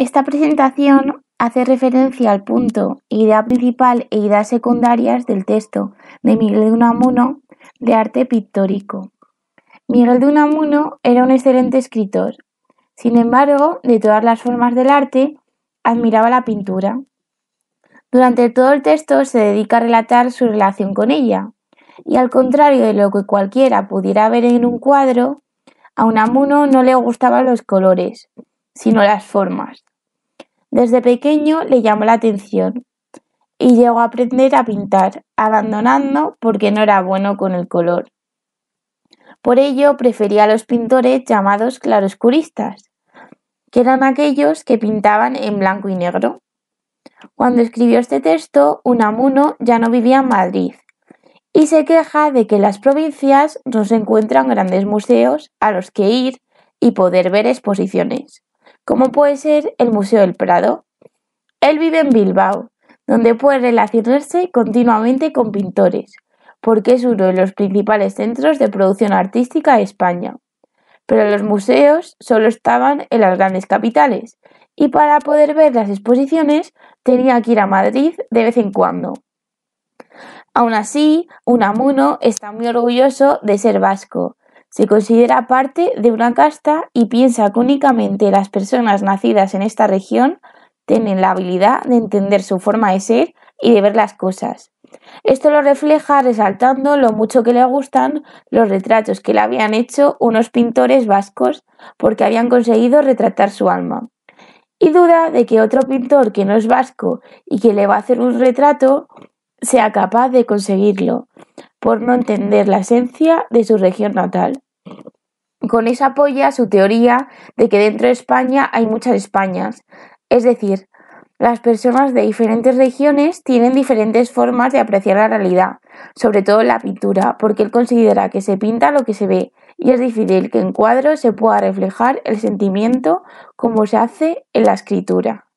Esta presentación hace referencia al punto, idea principal e ideas secundarias del texto de Miguel de Unamuno de arte pictórico. Miguel de Unamuno era un excelente escritor. Sin embargo, de todas las formas del arte, admiraba la pintura. Durante todo el texto se dedica a relatar su relación con ella, y al contrario de lo que cualquiera pudiera ver en un cuadro, a Unamuno no le gustaban los colores, sino las formas. Desde pequeño le llamó la atención y llegó a aprender a pintar, abandonando porque no era bueno con el color. Por ello prefería a los pintores llamados claroscuristas, que eran aquellos que pintaban en blanco y negro. Cuando escribió este texto, Unamuno ya no vivía en Madrid y se queja de que en las provincias no se encuentran grandes museos a los que ir y poder ver exposiciones como puede ser el Museo del Prado. Él vive en Bilbao, donde puede relacionarse continuamente con pintores, porque es uno de los principales centros de producción artística de España. Pero los museos solo estaban en las grandes capitales, y para poder ver las exposiciones tenía que ir a Madrid de vez en cuando. Aún así, Unamuno está muy orgulloso de ser vasco se considera parte de una casta y piensa que únicamente las personas nacidas en esta región tienen la habilidad de entender su forma de ser y de ver las cosas. Esto lo refleja resaltando lo mucho que le gustan los retratos que le habían hecho unos pintores vascos porque habían conseguido retratar su alma. Y duda de que otro pintor que no es vasco y que le va a hacer un retrato sea capaz de conseguirlo, por no entender la esencia de su región natal. Con eso apoya su teoría de que dentro de España hay muchas Españas, es decir, las personas de diferentes regiones tienen diferentes formas de apreciar la realidad, sobre todo la pintura, porque él considera que se pinta lo que se ve y es difícil que en cuadros se pueda reflejar el sentimiento como se hace en la escritura.